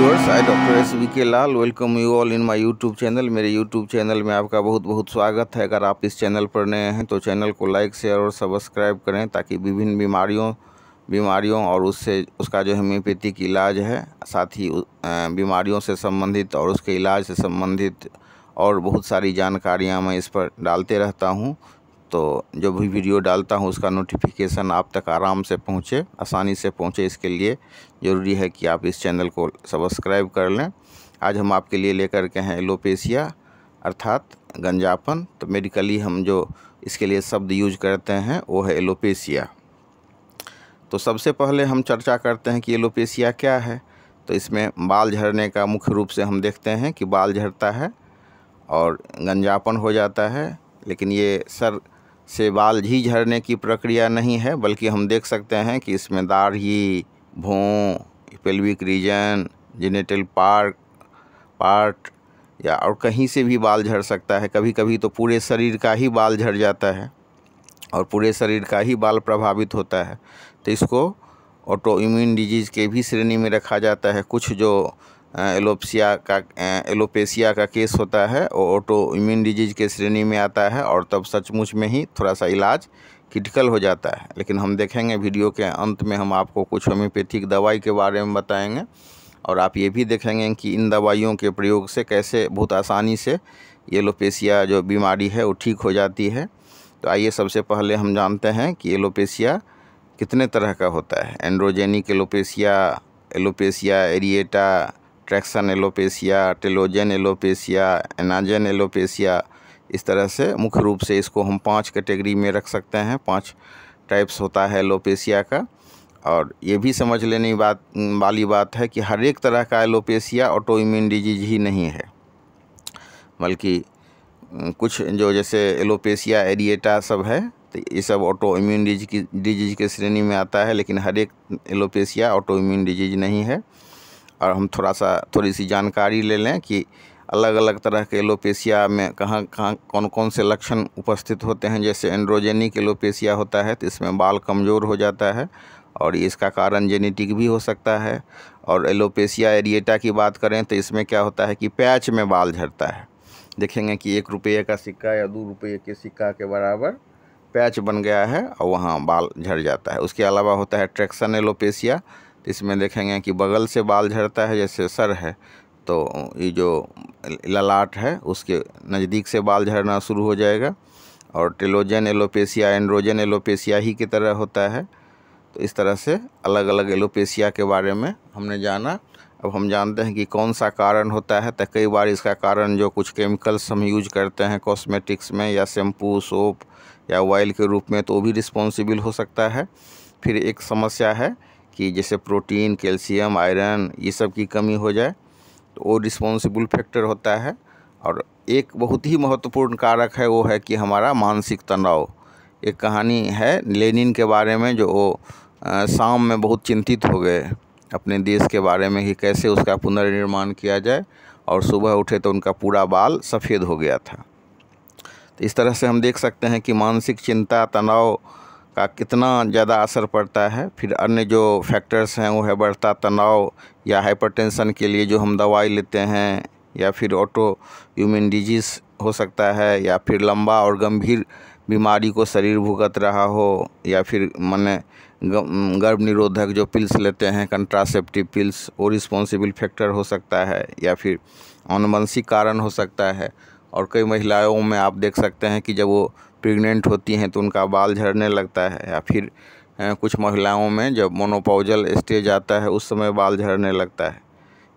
Viewers I doctor S V K Lal welcome you all in my YouTube channel मेरे YouTube channel में आपका बहुत बहुत स्वागत है अगर आप इस चैनल पर नए हैं तो चैनल को लाइक शेयर और सब्सक्राइब करें ताकि विभिन्न बीमारियों बीमारियों और उससे उसका जो होम्योपैथिक इलाज है साथ ही बीमारियों से संबंधित और उसके इलाज से संबंधित और बहुत सारी जानकारियाँ मैं इस पर डालते रहता हूँ तो जो भी हम्म। वीडियो डालता हूँ उसका नोटिफिकेशन आप तक आराम से पहुँचे आसानी से पहुँचे इसके लिए ज़रूरी है कि आप इस चैनल को सब्सक्राइब कर लें आज हम आपके लिए लेकर के हैं एलोपेशिया अर्थात गंजापन तो मेडिकली हम जो इसके लिए शब्द यूज करते हैं वो है एलोपेशिया तो सबसे पहले हम चर्चा करते हैं कि एलोपेशिया क्या है तो इसमें बाल झड़ने का मुख्य रूप से हम देखते हैं कि बाल झड़ता है और गंजापन हो जाता है लेकिन ये सर से बाल ही झड़ने की प्रक्रिया नहीं है बल्कि हम देख सकते हैं कि इसमें दाढ़ी भों pelvic region genital park part या और कहीं से भी बाल झड़ सकता है कभी कभी तो पूरे शरीर का ही बाल झड़ जाता है और पूरे शरीर का ही बाल प्रभावित होता है तो इसको ऑटो इम्यून डिजीज़ के भी श्रेणी में रखा जाता है कुछ जो एलोपसिया का एलोपेसिया का केस होता है और ऑटो इम्यून डिजीज़ के श्रेणी में आता है और तब सचमुच में ही थोड़ा सा इलाज क्रिटिकल हो जाता है लेकिन हम देखेंगे वीडियो के अंत में हम आपको कुछ होम्योपैथिक दवाई के बारे में बताएंगे और आप ये भी देखेंगे कि इन दवाइयों के प्रयोग से कैसे बहुत आसानी से एलोपेसिया जो बीमारी है वो ठीक हो जाती है तो आइए सबसे पहले हम जानते हैं कि एलोपेसिया कितने तरह का होता है androgenic alopecia alopecia areata traction alopecia telogen alopecia anagen alopecia इस तरह से मुख्य रूप से इसको हम पांच कैटेगरी में रख सकते हैं पांच टाइप्स होता है एलोपेशिया का और ये भी समझ लेने बात वाली बात है कि हर एक तरह का एलोपेशिया ऑटो इम्यून डिजीज ही नहीं है बल्कि कुछ जो जैसे एलोपेशिया एरिएटा सब है तो ये सब ऑटो इम्यून डिजीज की डिजीज के श्रेणी में आता है लेकिन हर एक एलोपेशिया ऑटो इम्यून डिजीज नहीं है और हम थोड़ा सा थोड़ी सी जानकारी ले लें कि अलग अलग तरह के एलोपेशिया में कहाँ कहाँ कौन कौन से लक्षण उपस्थित होते हैं जैसे एंड्रोजेनिक एलोपेशिया होता है तो इसमें बाल कमज़ोर हो जाता है और इसका कारण जेनेटिक भी हो सकता है और एलोपेशिया एरिएटा की बात करें तो इसमें क्या होता है कि पैच में बाल झड़ता है देखेंगे कि एक रुपये का सिक्का या दो रुपये के सिक्का के बराबर पैच बन गया है और वहाँ बाल झड़ जाता है उसके अलावा होता है ट्रैक्सन एलोपेशिया तो इसमें देखेंगे कि बगल से बाल झड़ता है जैसे सर है तो ये जो ललाट है उसके नज़दीक से बाल झड़ना शुरू हो जाएगा और टेलोजन एलोपेसिया एंड्रोजन एलोपेसिया ही की तरह होता है तो इस तरह से अलग अलग एलोपेसिया के बारे में हमने जाना अब हम जानते हैं कि कौन सा कारण होता है तो कई बार इसका कारण जो कुछ केमिकल्स हम यूज करते हैं कॉस्मेटिक्स में या शैम्पू सोप या ऑयल के रूप में तो वो भी रिस्पॉन्सिबल हो सकता है फिर एक समस्या है कि जैसे प्रोटीन कैल्शियम आयरन ये सब की कमी हो जाए तो वो रिस्पॉन्सिबल फैक्टर होता है और एक बहुत ही महत्वपूर्ण कारक है वो है कि हमारा मानसिक तनाव एक कहानी है लेनिन के बारे में जो वो शाम में बहुत चिंतित हो गए अपने देश के बारे में कि कैसे उसका पुनर्निर्माण किया जाए और सुबह उठे तो उनका पूरा बाल सफ़ेद हो गया था तो इस तरह से हम देख सकते हैं कि मानसिक चिंता तनाव का कितना ज़्यादा असर पड़ता है फिर अन्य जो फैक्टर्स हैं वो है बढ़ता तनाव या हाइपरटेंशन के लिए जो हम दवाई लेते हैं या फिर ऑटो ह्यूमन डिजीज़ हो सकता है या फिर लंबा और गंभीर बीमारी को शरीर भुगत रहा हो या फिर मैंने गर्भ निरोधक जो पिल्स लेते हैं कंट्रासेप्टिव पिल्स वो रिस्पॉन्सिबल फैक्टर हो सकता है या फिर अनुवंशिक कारण हो सकता है और कई महिलाओं में आप देख सकते हैं कि जब वो प्रेग्नेंट होती हैं तो उनका बाल झड़ने लगता है या फिर कुछ महिलाओं में जब मोनोपाउजल स्टेज आता है उस समय बाल झड़ने लगता है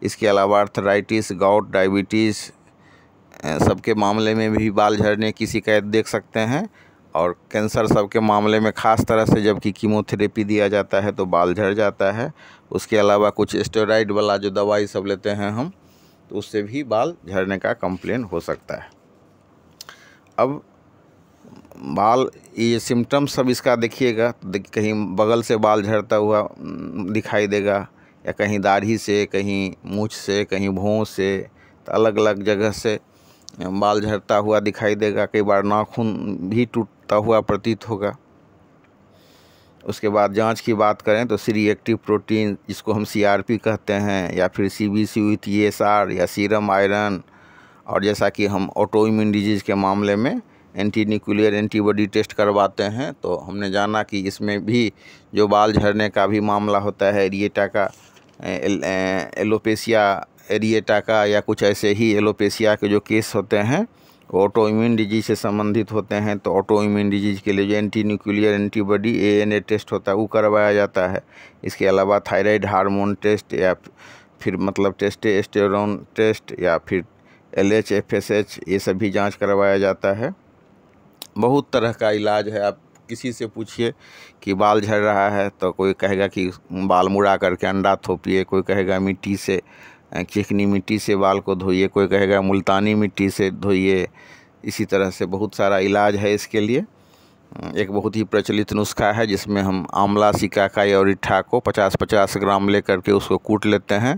इसके अलावा अर्थराइटिस गाउट डायबिटीज़ सबके मामले में भी बाल झड़ने की शिकायत देख सकते हैं और कैंसर सबके मामले में ख़ास तरह से जबकि कीमोथेरेपी दिया जाता है तो बाल झड़ जाता है उसके अलावा कुछ स्टेराइड वाला जो दवाई सब लेते हैं हम तो उससे भी बाल झड़ने का कंप्लेन हो सकता है अब बाल ये सिम्टम्स सब इसका देखिएगा कहीं बगल से बाल झड़ता हुआ दिखाई देगा या कहीं दाढ़ी से कहीं मूछ से कहीं भों से तो अलग अलग जगह से बाल झड़ता हुआ दिखाई देगा कई बार नाखून भी टूटता हुआ प्रतीत होगा उसके बाद जांच की बात करें तो सी रिएक्टिव प्रोटीन जिसको हम सीआरपी कहते हैं या फिर C B C with E S R या सीरम आयरन और जैसा कि हम ऑटो इम्यून डिजीज़ के मामले में एंटी न्यूक्लियर एंटीबॉडी टेस्ट करवाते हैं तो हमने जाना कि इसमें भी जो बाल झड़ने का भी मामला होता है एरिएटा का एल, एलोपेसिया एरिएटा का या कुछ ऐसे ही एलोपेसिया के जो केस होते हैं ऑटो इम्यून डिजीज से संबंधित होते हैं तो ऑटो इम्यून डिजीज के लिए जो anti nuclear antibody A N A test होता है वो करवाया जाता है इसके अलावा थायराइड हार्मोन टेस्ट या फिर मतलब टेस्टे टेस्ट या फिर L H F S H ये सभी जाँच करवाया जाता है बहुत तरह का इलाज है आप किसी से पूछिए कि बाल झड़ रहा है तो कोई कहेगा कि बाल मुड़ा करके अंडा थोपिए कोई कहेगा मिट्टी से चिकनी मिट्टी से बाल को धोइए कोई कहेगा मुल्तानी मिट्टी से धोइए इसी तरह से बहुत सारा इलाज है इसके लिए एक बहुत ही प्रचलित नुस्खा है जिसमें हम आंवला सिकाकाई और इट्ठा को 50-50 ग्राम ले करके उसको कूट लेते हैं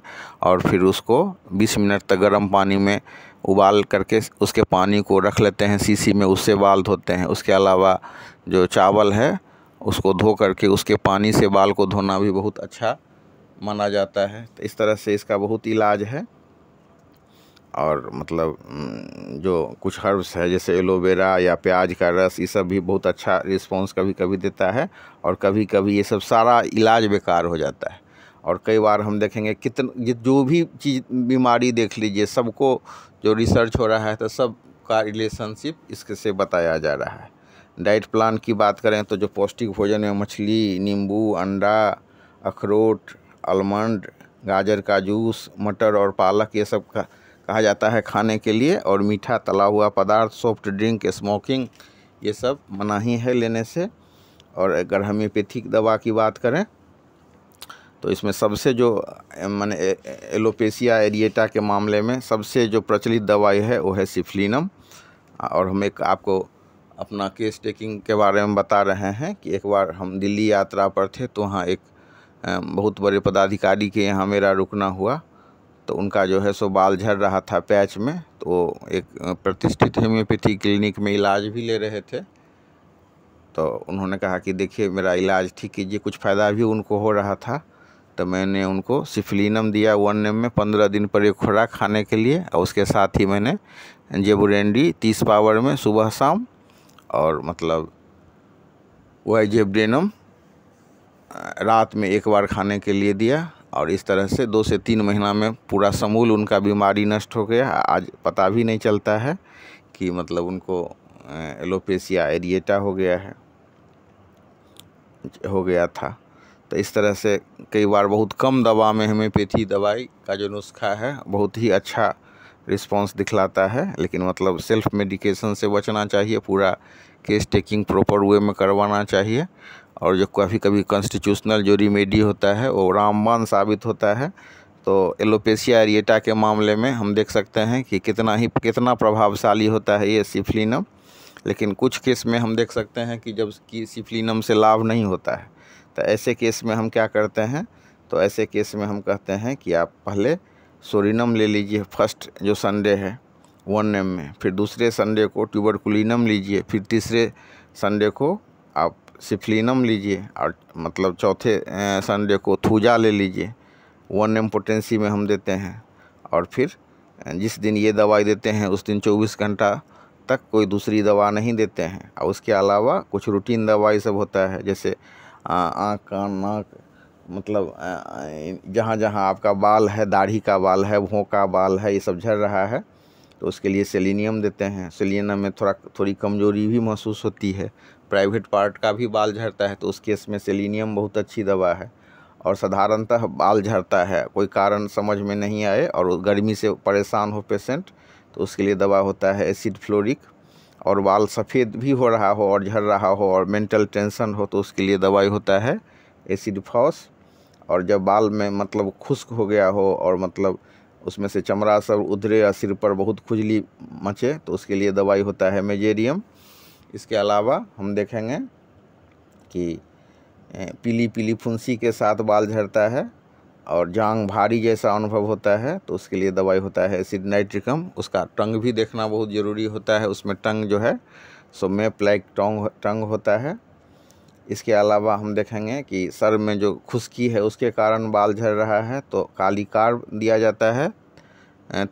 और फिर उसको 20 मिनट तक गर्म पानी में उबाल करके उसके पानी को रख लेते हैं सीसी में उससे बाल धोते हैं उसके अलावा जो चावल है उसको धो करके उसके पानी से बाल को धोना भी बहुत अच्छा माना जाता है तो इस तरह से इसका बहुत इलाज है और मतलब जो कुछ हर्ब्स है जैसे एलोवेरा या प्याज का रस ये सब भी बहुत अच्छा रिस्पांस कभी कभी देता है और कभी कभी ये सब सारा इलाज बेकार हो जाता है और कई बार हम देखेंगे कितन जो भी चीज़ बीमारी देख लीजिए सबको जो रिसर्च हो रहा है तो सब का रिलेशनशिप इसके से बताया जा रहा है डाइट प्लान की बात करें तो जो पौष्टिक भोजन में मछली नींबू अंडा अखरोट आलमंड गाजर का जूस मटर और पालक ये सब का कहा जाता है खाने के लिए और मीठा तला हुआ पदार्थ सॉफ्ट ड्रिंक स्मोकिंग ये सब मना ही है लेने से और अगर पेथिक दवा की बात करें तो इसमें सबसे जो मैंने एलोपेसिया एरिएटा के मामले में सबसे जो प्रचलित दवाई है वो है सिफ्लिनम और हम एक आपको अपना केस टेकिंग के बारे में बता रहे हैं कि एक बार हम दिल्ली यात्रा पर थे तो वहाँ एक बहुत बड़े पदाधिकारी के यहाँ मेरा रुकना हुआ तो उनका जो है सो बाल झड़ रहा था पैच में तो एक प्रतिष्ठित होम्योपैथी क्लिनिक में इलाज भी ले रहे थे तो उन्होंने कहा कि देखिए मेरा इलाज ठीक कीजिए कुछ फ़ायदा भी उनको हो रहा था तो मैंने उनको सिफिलीनम दिया वन एम में पंद्रह दिन पर एक खुराक खाने के लिए और उसके साथ ही मैंने जेबरेंडी तीस पावर में सुबह शाम और मतलब वह जेबरेनम रात में एक बार खाने के लिए दिया और इस तरह से दो से तीन महीना में पूरा समूल उनका बीमारी नष्ट हो गया आज पता भी नहीं चलता है कि मतलब उनको एलोपेसिया एरिएटा हो गया है हो गया था तो इस तरह से कई बार बहुत कम दवा में होम्योपैथी दवाई का जो नुस्खा है बहुत ही अच्छा रिस्पांस दिखलाता है लेकिन मतलब सेल्फ मेडिकेशन से बचना चाहिए पूरा केस टेकिंग प्रॉपर वे में करवाना चाहिए और जो काफ़ी कभी कॉन्स्टिट्यूशनल जो रिमेडी होता है वो रामबान साबित होता है तो एलोपेशिया एरिएटा के मामले में हम देख सकते हैं कि कितना ही कितना प्रभावशाली होता है ये सिफ्लिनम लेकिन कुछ केस में हम देख सकते हैं कि जब कि सिफ्लिनम से लाभ नहीं होता है तो ऐसे केस में हम क्या करते हैं तो ऐसे केस में हम कहते हैं कि आप पहले सोरिनम ले लीजिए फर्स्ट जो संडे है वन एम में फिर दूसरे संडे को ट्यूबरकुलिनम लीजिए फिर तीसरे संडे को आप सिफ्लिनम लीजिए और मतलब चौथे संडे को थूजा ले लीजिए वन एम पोटेंसी में हम देते हैं और फिर जिस दिन ये दवाई देते हैं उस दिन 24 घंटा तक कोई दूसरी दवा नहीं देते हैं और उसके अलावा कुछ रूटीन दवाई सब होता है जैसे आँख का नाक मतलब जहाँ जहाँ आपका बाल है दाढ़ी का बाल है भों का बाल है ये सब झड़ रहा है तो उसके लिए सेलिनियम देते हैं सेलिनियम में थोड़ा थोड़ी कमजोरी भी महसूस होती है प्राइवेट पार्ट का भी बाल झड़ता है तो उस केस में सेलिनियम बहुत अच्छी दवा है और साधारणतः बाल झड़ता है कोई कारण समझ में नहीं आए और गर्मी से परेशान हो पेशेंट तो उसके लिए दवा होता है एसिड फ्लोरिक और बाल सफ़ेद भी हो रहा हो और झड़ रहा हो और मेंटल टेंशन हो तो उसके लिए दवाई होता है एसिड फॉस और जब बाल में मतलब खुश्क हो गया हो और मतलब उसमें से चमड़ा सब उधरे या सिर पर बहुत खुजली मचे तो उसके लिए दवाई होता है मेजेरियम इसके अलावा हम देखेंगे कि पीली पीली फुंसी के साथ बाल झड़ता है और जांग भारी जैसा अनुभव होता है तो उसके लिए दवाई होता है एसिड नाइट्रिकम उसका टंग भी देखना बहुत ज़रूरी होता है उसमें टंग जो है सो में प्लैक टोंग टंग होता है इसके अलावा हम देखेंगे कि सर में जो खुशकी है उसके कारण बाल झड़ रहा है तो काली कार दिया जाता है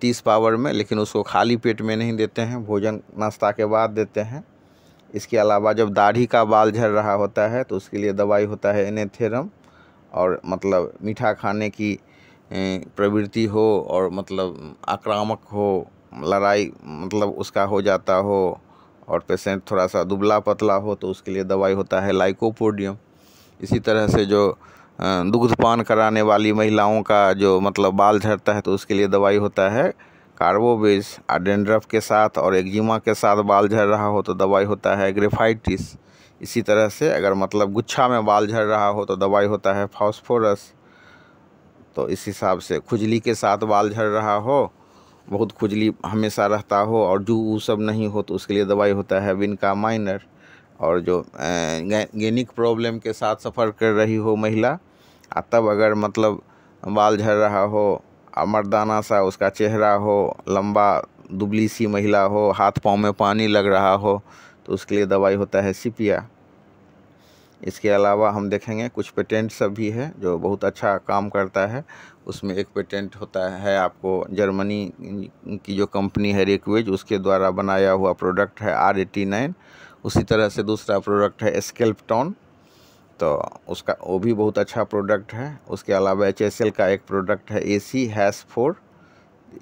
तीस पावर में लेकिन उसको खाली पेट में नहीं देते हैं भोजन नाश्ता के बाद देते हैं इसके अलावा जब दाढ़ी का बाल झड़ रहा होता है तो उसके लिए दवाई होता है एनेथेरम और मतलब मीठा खाने की प्रवृत्ति हो और मतलब आक्रामक हो लड़ाई मतलब उसका हो जाता हो और पेशेंट थोड़ा सा दुबला पतला हो तो उसके लिए दवाई होता है लाइकोपोडियम इसी तरह से जो दुग्धपान कराने वाली महिलाओं का जो मतलब बाल झड़ता है तो उसके लिए दवाई होता है कार्बोबेज आडेंड्रफ के साथ और एक्जिमा के साथ बाल झड़ रहा हो तो दवाई होता है ग्रेफाइटिस इसी तरह से अगर मतलब गुच्छा में बाल झड़ रहा हो तो दवाई होता है फॉस्फोरस तो इस हिसाब से खुजली के साथ बाल झड़ रहा हो बहुत खुजली हमेशा रहता हो और जू वो सब नहीं हो तो उसके लिए दवाई होता है विनका माइनर और जो गैनिक प्रॉब्लम के साथ सफ़र कर रही हो महिला तब अगर मतलब बाल झड़ रहा हो मर्दाना सा उसका चेहरा हो लंबा दुबली सी महिला हो हाथ पाँव में पानी लग रहा हो तो उसके लिए दवाई होता है सिपिया इसके अलावा हम देखेंगे कुछ पेटेंट सब भी है जो बहुत अच्छा काम करता है उसमें एक पेटेंट होता है आपको जर्मनी की जो कंपनी है रेकवेज उसके द्वारा बनाया हुआ प्रोडक्ट है आर एटी नाइन उसी तरह से दूसरा प्रोडक्ट है स्केल्पटॉन तो उसका वो भी बहुत अच्छा प्रोडक्ट है उसके अलावा एच एस एल का एक प्रोडक्ट है ए सी हैस फोर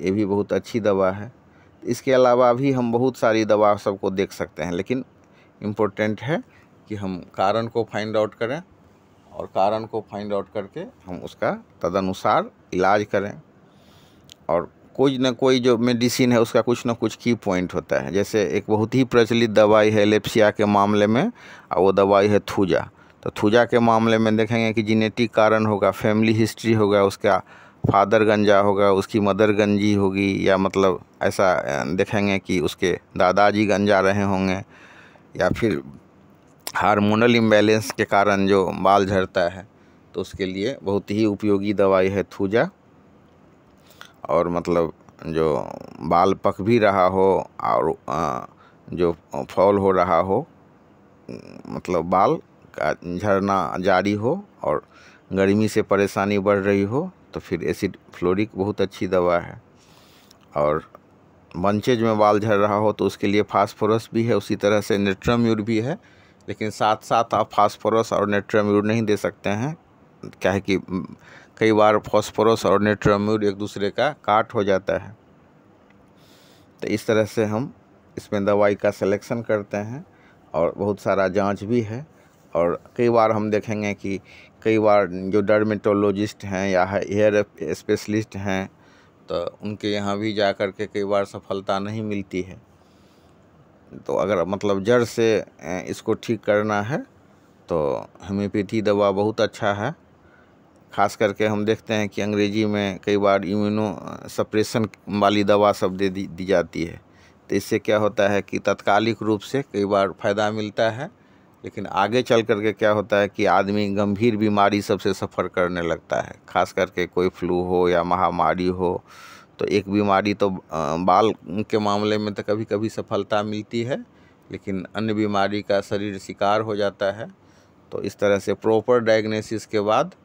ये भी बहुत अच्छी दवा है इसके अलावा भी हम बहुत सारी दवा सबको देख सकते हैं लेकिन इम्पोर्टेंट है कि हम कारण को फाइंड आउट करें और कारण को फाइंड आउट करके हम उसका तदनुसार इलाज करें और कोई ना कोई जो मेडिसिन है उसका कुछ ना कुछ की पॉइंट होता है जैसे एक बहुत ही प्रचलित दवाई है लेप्सिया के मामले में और वो दवाई है थूजा तो थूजा के मामले में देखेंगे कि जीनेटिक कारण होगा फैमिली हिस्ट्री होगा उसका फादर गंजा होगा उसकी मदर गंजी होगी या मतलब ऐसा देखेंगे कि उसके दादाजी गंजा रहे होंगे या फिर हार्मोनल इम्बैलेंस के कारण जो बाल झड़ता है तो उसके लिए बहुत ही उपयोगी दवाई है थूजा और मतलब जो बाल पक भी रहा हो और जो फॉल हो रहा हो मतलब बाल का झरना जारी हो और गर्मी से परेशानी बढ़ रही हो तो फिर एसिड फ्लोरिक बहुत अच्छी दवा है और बंचेज में बाल झड़ रहा हो तो उसके लिए फास्फोरस भी है उसी तरह से नेट्रम्यूर भी है लेकिन साथ साथ आप फास्फोरस और नेट्राम्यूड नहीं दे सकते हैं क्या है कि कई बार फास्फोरस और नेट्राम्यूड एक दूसरे का काट हो जाता है तो इस तरह से हम इसमें दवाई का सिलेक्शन करते हैं और बहुत सारा जांच भी है और कई बार हम देखेंगे कि कई बार जो डर्मेटोलॉजिस्ट हैं या हेयर स्पेशलिस्ट हैं तो उनके यहाँ भी जा कर के कई बार सफलता नहीं मिलती है तो अगर मतलब जड़ से इसको ठीक करना है तो होम्योपैथी दवा बहुत अच्छा है खास करके हम देखते हैं कि अंग्रेजी में कई बार इम्यूनो सप्रेशन वाली दवा सब दे दी, दी जाती है तो इससे क्या होता है कि तत्कालिक रूप से कई बार फ़ायदा मिलता है लेकिन आगे चल करके क्या होता है कि आदमी गंभीर बीमारी सबसे सफ़र करने लगता है खास करके कोई फ्लू हो या महामारी हो तो एक बीमारी तो बाल के मामले में तो कभी कभी सफलता मिलती है लेकिन अन्य बीमारी का शरीर शिकार हो जाता है तो इस तरह से प्रॉपर डायग्नोसिस के बाद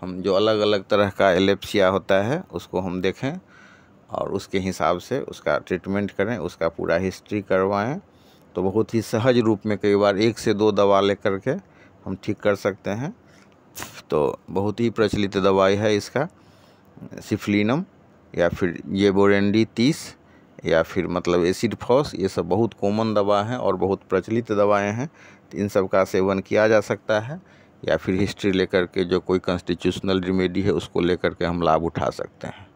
हम जो अलग अलग तरह का एलेप्सिया होता है उसको हम देखें और उसके हिसाब से उसका ट्रीटमेंट करें उसका पूरा हिस्ट्री करवाएं तो बहुत ही सहज रूप में कई बार एक से दो दवा ले करके हम ठीक कर सकते हैं तो बहुत ही प्रचलित दवाई है इसका सिफलिनम या फिर ये बोरेंडी तीस या फिर मतलब एसिड फॉस ये सब बहुत कॉमन दवा हैं और बहुत प्रचलित दवाएं हैं तो इन सब का सेवन किया जा सकता है या फिर हिस्ट्री लेकर के जो कोई कॉन्स्टिट्यूशनल रिमेडी है उसको लेकर के हम लाभ उठा सकते हैं